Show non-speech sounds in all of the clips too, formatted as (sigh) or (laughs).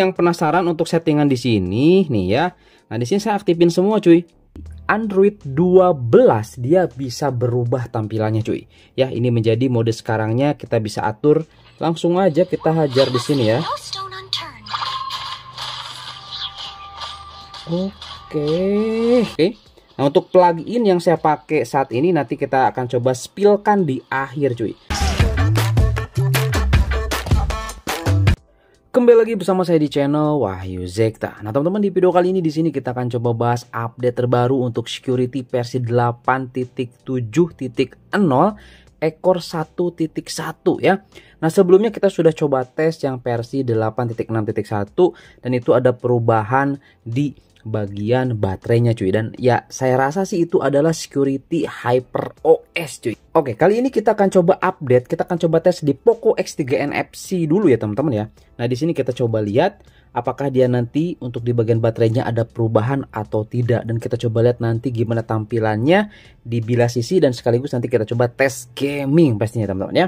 yang penasaran untuk settingan di sini nih ya. Nah, di sini saya aktifin semua cuy. Android 12 dia bisa berubah tampilannya cuy. Ya, ini menjadi mode sekarangnya kita bisa atur langsung aja kita hajar di sini ya. Oke. Oke. Nah, untuk plugin yang saya pakai saat ini nanti kita akan coba spillkan di akhir cuy. Kembali lagi bersama saya di channel Wahyu Zekta. Nah, teman-teman di video kali ini di sini kita akan coba bahas update terbaru untuk security versi 8.7.0 ekor 1.1 ya. Nah, sebelumnya kita sudah coba tes yang versi 8.6.1 dan itu ada perubahan di bagian baterainya cuy dan ya saya rasa sih itu adalah security hyper OS cuy Oke kali ini kita akan coba update kita akan coba tes di Poco X3 NFC dulu ya teman-teman ya Nah di sini kita coba lihat apakah dia nanti untuk di bagian baterainya ada perubahan atau tidak dan kita coba lihat nanti gimana tampilannya di bila sisi dan sekaligus nanti kita coba tes gaming pastinya teman-teman ya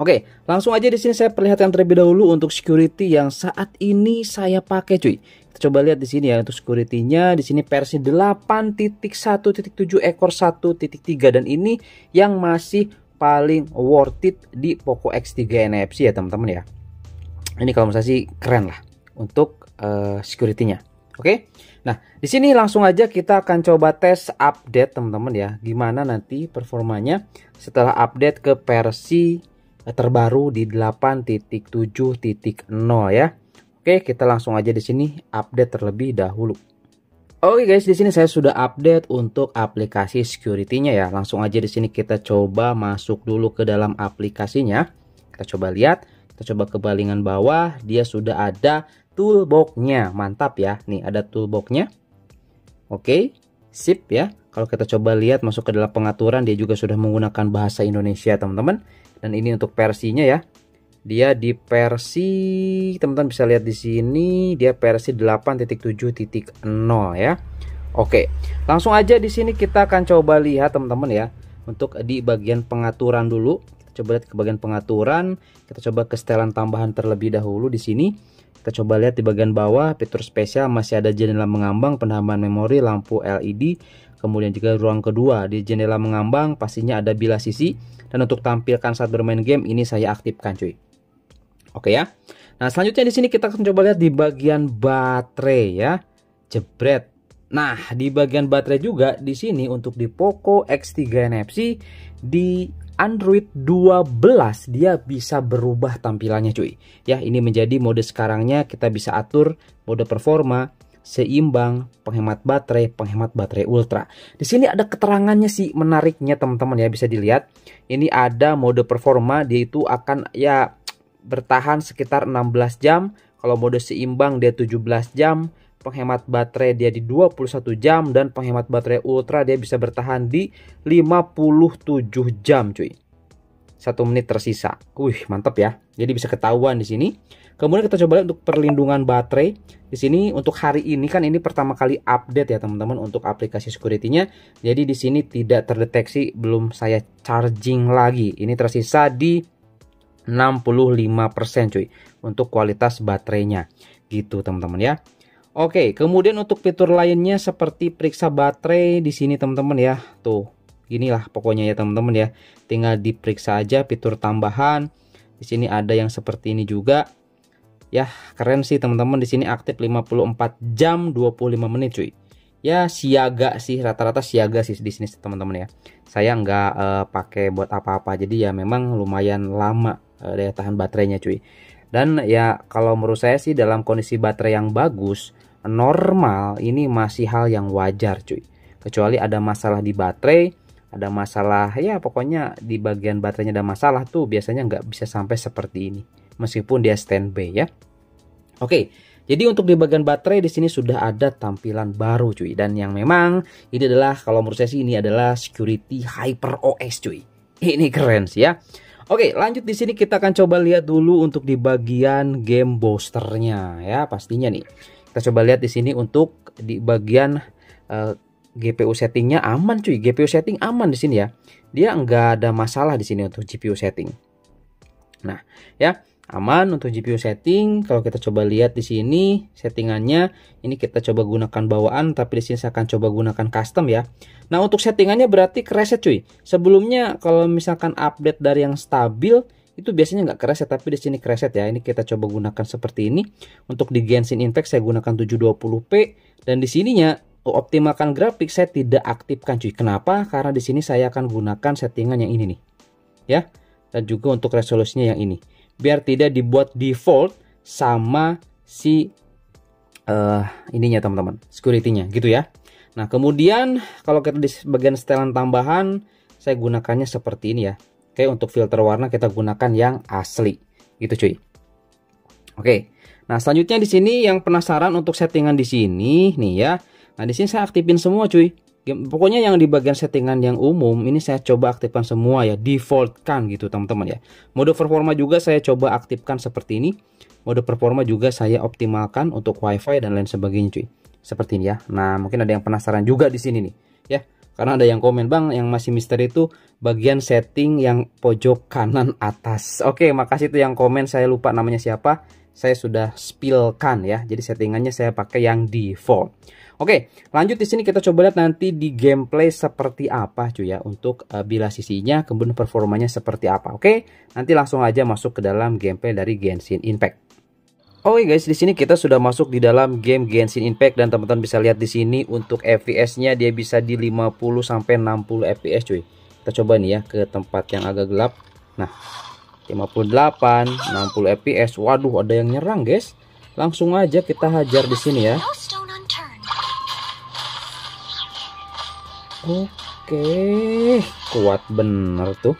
Oke langsung aja di sini saya perlihatkan terlebih dahulu untuk security yang saat ini saya pakai cuy kita coba lihat di sini ya untuk security-nya di sini versi 8.1.7 ekor 1.3 dan ini yang masih paling worth it di Poco X3 NFC ya teman-teman ya. Ini kalau menurut saya sih keren lah untuk uh, security-nya. Oke. Okay? Nah, di sini langsung aja kita akan coba tes update teman-teman ya. Gimana nanti performanya setelah update ke versi eh, terbaru di 8.7.0 ya. Oke, kita langsung aja di sini update terlebih dahulu. Oke guys, di sini saya sudah update untuk aplikasi security-nya ya. Langsung aja di sini kita coba masuk dulu ke dalam aplikasinya. Kita coba lihat, kita coba ke balingan bawah, dia sudah ada toolbox-nya. Mantap ya. Nih, ada toolbox-nya. Oke, sip ya. Kalau kita coba lihat masuk ke dalam pengaturan, dia juga sudah menggunakan bahasa Indonesia, teman-teman. Dan ini untuk versinya ya dia di versi teman-teman bisa lihat di sini dia versi 8.7.0 ya. Oke, langsung aja di sini kita akan coba lihat teman-teman ya untuk di bagian pengaturan dulu. Kita coba lihat ke bagian pengaturan, kita coba ke setelan tambahan terlebih dahulu di sini. Kita coba lihat di bagian bawah fitur spesial masih ada jendela mengambang, penambahan memori, lampu LED, kemudian juga ruang kedua di jendela mengambang pastinya ada bila sisi dan untuk tampilkan saat bermain game ini saya aktifkan cuy. Oke ya. Nah, selanjutnya di sini kita akan coba lihat di bagian baterai ya. Jebret. Nah, di bagian baterai juga di sini untuk di Poco X3 NFC di Android 12 dia bisa berubah tampilannya cuy. Ya, ini menjadi mode sekarangnya kita bisa atur mode performa, seimbang, penghemat baterai, penghemat baterai ultra. Di sini ada keterangannya sih menariknya teman-teman ya bisa dilihat. Ini ada mode performa dia itu akan ya bertahan sekitar 16 jam, kalau mode seimbang dia 17 jam, penghemat baterai dia di 21 jam dan penghemat baterai ultra dia bisa bertahan di 57 jam cuy. Satu menit tersisa. Wih, mantap ya. Jadi bisa ketahuan di sini. Kemudian kita coba lihat untuk perlindungan baterai. Di sini untuk hari ini kan ini pertama kali update ya teman-teman untuk aplikasi security-nya. Jadi di sini tidak terdeteksi belum saya charging lagi. Ini tersisa di 65% cuy untuk kualitas baterainya gitu teman-teman ya Oke kemudian untuk fitur lainnya seperti periksa baterai di sini teman-teman ya tuh inilah pokoknya ya teman-teman ya tinggal diperiksa aja fitur tambahan di sini ada yang seperti ini juga ya keren sih teman-teman di sini aktif 54 jam 25 menit cuy ya siaga sih rata-rata siaga sih di sini teman-teman ya saya nggak uh, pakai buat apa-apa jadi ya memang lumayan lama Eh, daya tahan baterainya cuy dan ya kalau menurut saya sih dalam kondisi baterai yang bagus normal ini masih hal yang wajar cuy kecuali ada masalah di baterai ada masalah ya pokoknya di bagian baterainya ada masalah tuh biasanya nggak bisa sampai seperti ini meskipun dia standby ya oke Jadi untuk di bagian baterai di sini sudah ada tampilan baru cuy dan yang memang ini adalah kalau menurut saya sih ini adalah security hyper OS cuy. Ini keren sih ya. Oke, lanjut di sini kita akan coba lihat dulu untuk di bagian game boosternya ya pastinya nih. Kita coba lihat di sini untuk di bagian uh, eh, GPU settingnya aman cuy. GPU setting aman di sini ya. Dia nggak ada masalah di sini untuk GPU setting. Nah, ya aman untuk GPU setting. Kalau kita coba lihat di sini settingannya, ini kita coba gunakan bawaan, tapi di sini saya akan coba gunakan custom ya. Nah untuk settingannya berarti kereset cuy. Sebelumnya kalau misalkan update dari yang stabil itu biasanya nggak kereset, tapi di sini kereset ya. Ini kita coba gunakan seperti ini. Untuk di Genshin Impact saya gunakan 720p dan di sininya optimalkan grafik saya tidak aktifkan cuy. Kenapa? Karena di sini saya akan gunakan settingan yang ini nih. Ya. Dan juga untuk resolusinya yang ini biar tidak dibuat default sama si uh, ininya teman-teman, securitynya gitu ya. Nah, kemudian kalau kita di bagian setelan tambahan, saya gunakannya seperti ini ya. Oke, untuk filter warna kita gunakan yang asli. Gitu cuy. Oke. Nah, selanjutnya di sini yang penasaran untuk settingan di sini nih ya. Nah, di sini saya aktifin semua cuy game pokoknya yang di bagian settingan yang umum ini saya coba aktifkan semua ya defaultkan gitu teman-teman ya mode performa juga saya coba aktifkan seperti ini mode performa juga saya optimalkan untuk wifi dan lain sebagainya cuy seperti ini ya nah mungkin ada yang penasaran juga di sini nih ya karena ada yang komen bang yang masih misteri itu bagian setting yang pojok kanan atas oke makasih tuh yang komen saya lupa namanya siapa saya sudah spillkan ya jadi settingannya saya pakai yang default Oke, lanjut di sini kita coba lihat nanti di gameplay seperti apa cuy ya untuk uh, bila sisinya kemudian performanya seperti apa. Oke, nanti langsung aja masuk ke dalam gameplay dari Genshin Impact. Oke okay guys, di sini kita sudah masuk di dalam game Genshin Impact dan teman-teman bisa lihat di sini untuk FPS-nya dia bisa di 50 sampai 60 FPS cuy. Kita coba nih ya ke tempat yang agak gelap. Nah, 58, 60 FPS. Waduh, ada yang nyerang guys. Langsung aja kita hajar di sini ya. Oke, kuat bener tuh.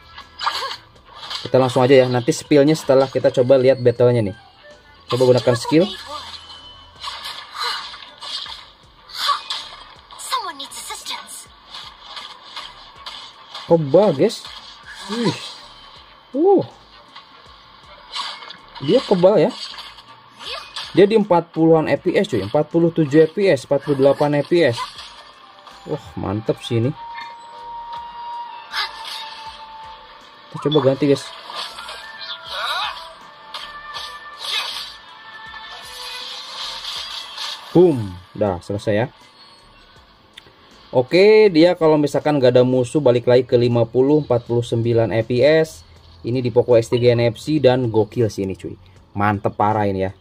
Kita langsung aja ya, nanti spillnya setelah kita coba lihat battlenya nih. Coba gunakan skill. kebal oh, guys, Wih. Uh. Dia kebal ya. Dia di 40-an FPS cuy, 47 FPS, 48 FPS wah oh, mantep sih ini kita coba ganti guys boom dah selesai ya Oke dia kalau misalkan gak ada musuh balik lagi ke 50 49 fps ini di Poco X3 NFC dan gokil sih ini cuy mantep parah ini ya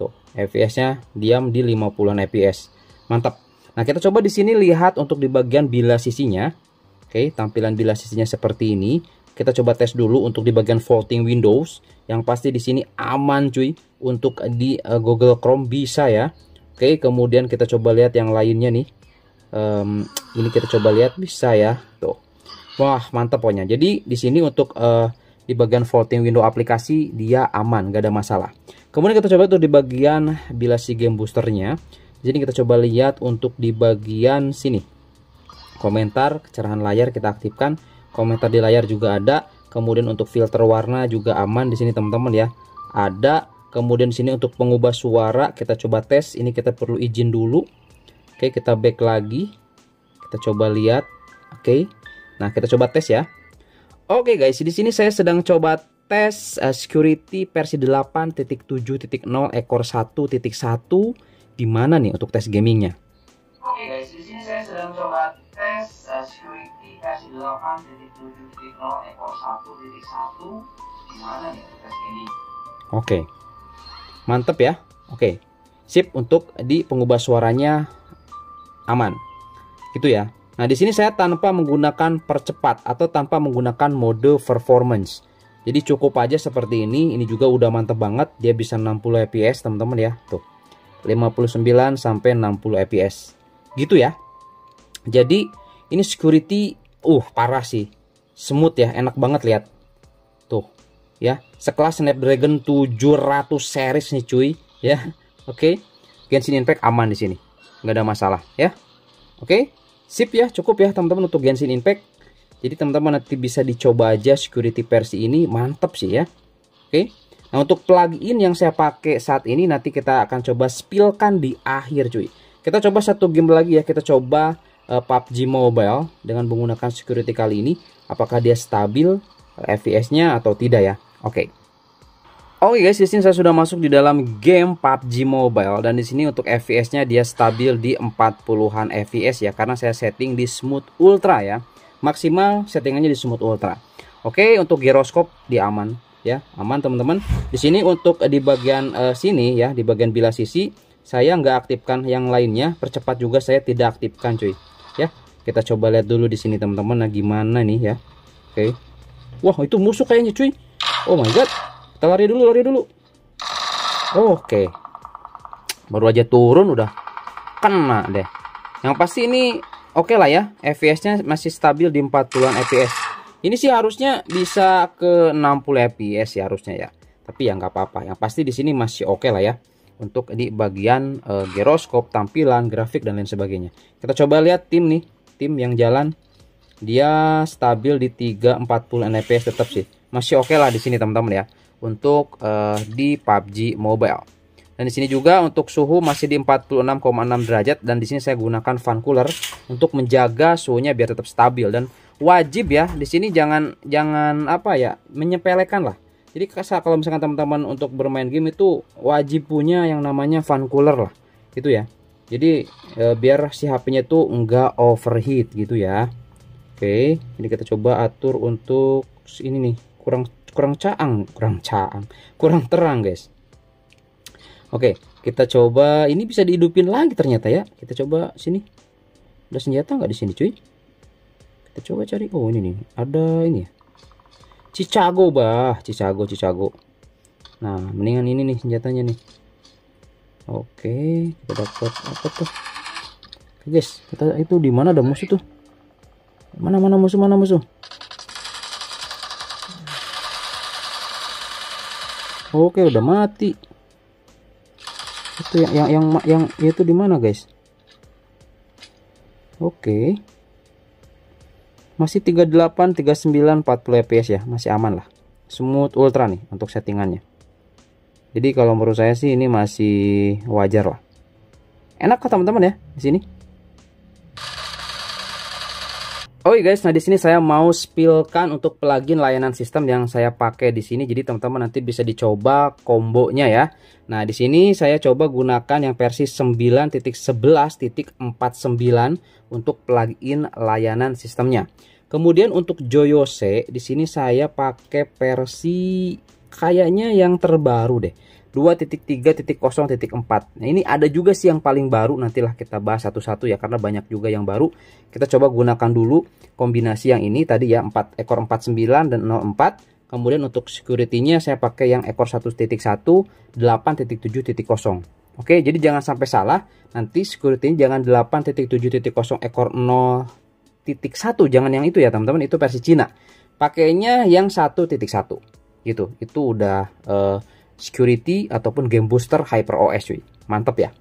tuh fps nya diam di 50 fps mantap Nah, kita coba di sini lihat untuk di bagian bila sisinya. Oke, tampilan bila sisinya seperti ini. Kita coba tes dulu untuk di bagian folding Windows. Yang pasti di sini aman cuy untuk di uh, Google Chrome bisa ya. Oke, kemudian kita coba lihat yang lainnya nih. Um, ini kita coba lihat bisa ya. Tuh. Wah, mantap pokoknya. Jadi di sini untuk uh, di bagian folding window aplikasi dia aman, gak ada masalah. Kemudian kita coba tuh di bagian bila si game boosternya. Jadi kita coba lihat untuk di bagian sini. Komentar, kecerahan layar kita aktifkan. Komentar di layar juga ada. Kemudian untuk filter warna juga aman di sini teman-teman ya. Ada. Kemudian di sini untuk pengubah suara kita coba tes. Ini kita perlu izin dulu. Oke, kita back lagi. Kita coba lihat. Oke. Nah, kita coba tes ya. Oke guys, di sini saya sedang coba tes eh, security versi 8.7.0 ekor 1.1 di mana nih untuk tes gamingnya? Oke di sini saya sedang coba tes security 8.7.0 ekor 1.1 di mana nih tes ini? Oke, mantep ya. Oke, sip untuk di pengubah suaranya aman, gitu ya. Nah, di sini saya tanpa menggunakan percepat atau tanpa menggunakan mode performance. Jadi cukup aja seperti ini. Ini juga udah mantep banget. Dia bisa 60 fps teman-teman ya. Tuh. 59 sampai 60 fps gitu ya jadi ini security uh parah sih smooth ya enak banget lihat tuh ya sekelas Snapdragon 700 series nih cuy ya (laughs) oke okay. Genshin Impact aman di sini nggak ada masalah ya oke okay. sip ya cukup ya teman-teman untuk Genshin Impact jadi teman-teman nanti bisa dicoba aja security versi ini mantap sih ya oke okay. Nah untuk plugin yang saya pakai saat ini nanti kita akan coba spillkan di akhir cuy. Kita coba satu game lagi ya, kita coba uh, eh, PUBG Mobile dengan menggunakan security kali ini. Apakah dia stabil FPS-nya atau tidak ya? Oke. Okay. Oke okay guys, di sini saya sudah masuk di dalam game PUBG Mobile dan di sini untuk FPS-nya dia stabil di 40-an FPS ya karena saya setting di smooth ultra ya. Maksimal settingannya di smooth ultra. Oke, okay, untuk giroskop dia aman ya aman teman-teman di sini untuk eh, di bagian uh, sini ya di bagian bila sisi saya nggak aktifkan yang lainnya percepat juga saya tidak aktifkan cuy ya kita coba lihat dulu di sini teman-teman nah gimana nih ya oke okay. wah itu musuh kayaknya cuy oh my god kita lari dulu lari dulu oke okay. baru aja turun udah kena deh yang pasti ini oke okay lah ya fps nya masih stabil di 40an fps ini sih harusnya bisa ke 60 fps ya harusnya ya. Tapi ya nggak apa-apa. Yang pasti di sini masih oke okay lah ya untuk di bagian e, eh, gyroskop, tampilan, grafik dan lain sebagainya. Kita coba lihat tim nih, tim yang jalan dia stabil di 340 fps tetap sih. Masih oke okay lah di sini teman-teman ya untuk e, di PUBG Mobile. Dan di sini juga untuk suhu masih di 46,6 derajat dan di sini saya gunakan fan cooler untuk menjaga suhunya biar tetap stabil dan wajib ya di sini jangan jangan apa ya menyepelekan lah jadi kalau misalkan teman-teman untuk bermain game itu wajib punya yang namanya fan cooler lah gitu ya jadi e, biar si HP-nya itu enggak overheat gitu ya oke ini kita coba atur untuk ini nih kurang kurang caang kurang caang kurang terang guys oke kita coba ini bisa dihidupin lagi ternyata ya kita coba sini ada senjata nggak di sini cuy kita coba cari oh ini nih ada ini ya bah cicago cicago nah mendingan ini nih senjatanya nih oke kita dapat apa tuh oke, guys kita itu di mana ada musuh tuh mana mana musuh mana musuh oke udah mati itu yang yang yang yang itu di mana guys oke masih 38 39 40 fps ya masih aman lah smooth ultra nih untuk settingannya jadi kalau menurut saya sih ini masih wajar lah enak kok teman-teman ya di sini Oke oh, iya, guys, nah di sini saya mau spillkan untuk plugin layanan sistem yang saya pakai di sini. Jadi teman-teman nanti bisa dicoba kombonya ya. Nah, di sini saya coba gunakan yang versi 9.11.49 untuk plugin layanan sistemnya. Kemudian untuk Joyose, di sini saya pakai versi kayaknya yang terbaru deh. 2.3.0.4. Nah, ini ada juga sih yang paling baru nantilah kita bahas satu-satu ya karena banyak juga yang baru. Kita coba gunakan dulu kombinasi yang ini tadi ya 4 ekor 49 dan 04. Kemudian untuk security-nya saya pakai yang ekor 1.1 8.7.0. Oke, jadi jangan sampai salah. Nanti security-nya jangan 8.7.0 ekor 0.1 jangan yang itu ya teman-teman itu versi Cina. Pakainya yang 1.1 gitu. Itu udah uh, security ataupun game booster Hyper OS cuy. Mantap ya.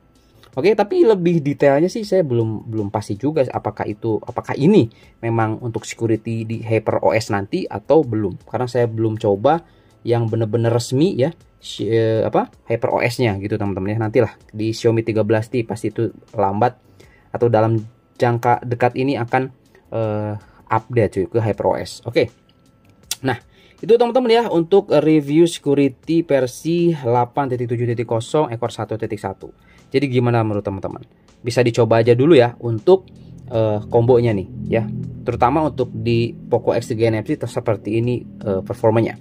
Oke, tapi lebih detailnya sih saya belum belum pasti juga apakah itu apakah ini memang untuk security di Hyper OS nanti atau belum. Karena saya belum coba yang bener-bener resmi ya eh, apa Hyper os nya gitu teman-teman ya. Nantilah di Xiaomi 13T pasti itu lambat atau dalam jangka dekat ini akan uh, update cuy ke Hyper OS. Oke. Nah, itu teman-teman ya untuk review security versi 8.7.0 ekor 1.1. Jadi gimana menurut teman-teman? Bisa dicoba aja dulu ya untuk uh, kombonya nih ya. Terutama untuk di Poco X3 NFC seperti ini uh, performanya.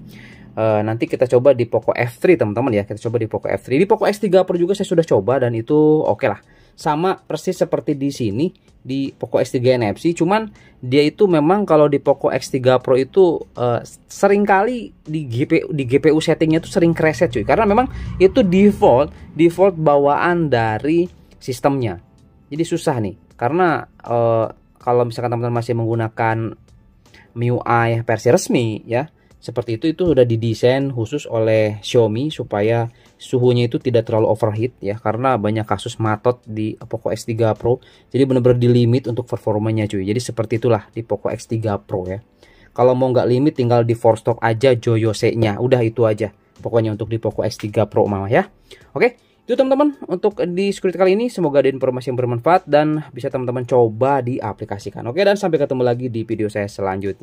Uh, nanti kita coba di Poco F3 teman-teman ya. Kita coba di Poco F3. Di Poco X3 Pro juga saya sudah coba dan itu oke okay lah sama persis seperti di sini di Poco X3 NFC cuman dia itu memang kalau di Poco X3 Pro itu uh, seringkali di GPU di GPU settingnya itu sering kreset cuy karena memang itu default default bawaan dari sistemnya jadi susah nih karena uh, kalau misalkan teman-teman masih menggunakan MIUI versi resmi ya seperti itu itu sudah didesain khusus oleh Xiaomi supaya suhunya itu tidak terlalu overheat ya karena banyak kasus matot di Poco X3 Pro jadi benar-benar di limit untuk performanya cuy jadi seperti itulah di Poco X3 Pro ya kalau mau nggak limit tinggal di force stop aja C nya udah itu aja pokoknya untuk di Poco X3 Pro mama ya oke itu teman-teman untuk di script kali ini semoga ada informasi yang bermanfaat dan bisa teman-teman coba diaplikasikan oke dan sampai ketemu lagi di video saya selanjutnya